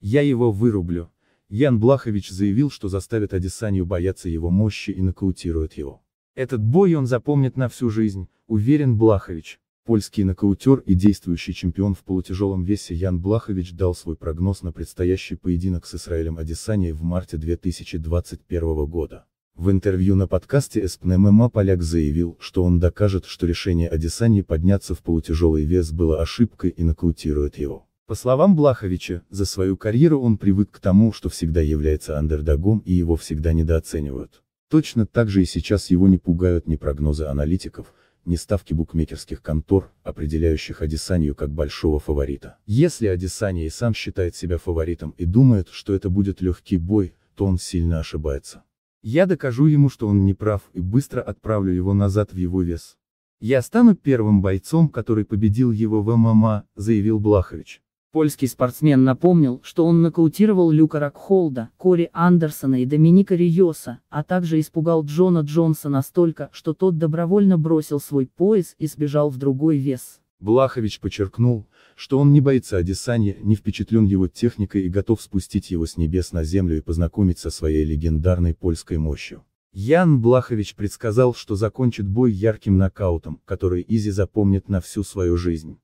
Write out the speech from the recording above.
«Я его вырублю», Ян Блахович заявил, что заставит Адисанию бояться его мощи и нокаутирует его. Этот бой он запомнит на всю жизнь, уверен Блахович. Польский нокаутер и действующий чемпион в полутяжелом весе Ян Блахович дал свой прогноз на предстоящий поединок с Израилем Адисанией в марте 2021 года. В интервью на подкасте СПНММА эм эм поляк заявил, что он докажет, что решение Адисании подняться в полутяжелый вес было ошибкой и нокаутирует его. По словам Блаховича, за свою карьеру он привык к тому, что всегда является андердогом и его всегда недооценивают. Точно так же и сейчас его не пугают ни прогнозы аналитиков, ни ставки букмекерских контор, определяющих Адесанию как большого фаворита. Если Адесания и сам считает себя фаворитом и думает, что это будет легкий бой, то он сильно ошибается. Я докажу ему, что он не прав, и быстро отправлю его назад в его вес. Я стану первым бойцом, который победил его в ММА, заявил Блахович. Польский спортсмен напомнил, что он нокаутировал Люка Рокхолда, Кори Андерсона и Доминика Риоса, а также испугал Джона Джонса настолько, что тот добровольно бросил свой пояс и сбежал в другой вес. Блахович подчеркнул, что он не боится Адесанья, не впечатлен его техникой и готов спустить его с небес на землю и познакомить со своей легендарной польской мощью. Ян Блахович предсказал, что закончит бой ярким нокаутом, который Изи запомнит на всю свою жизнь.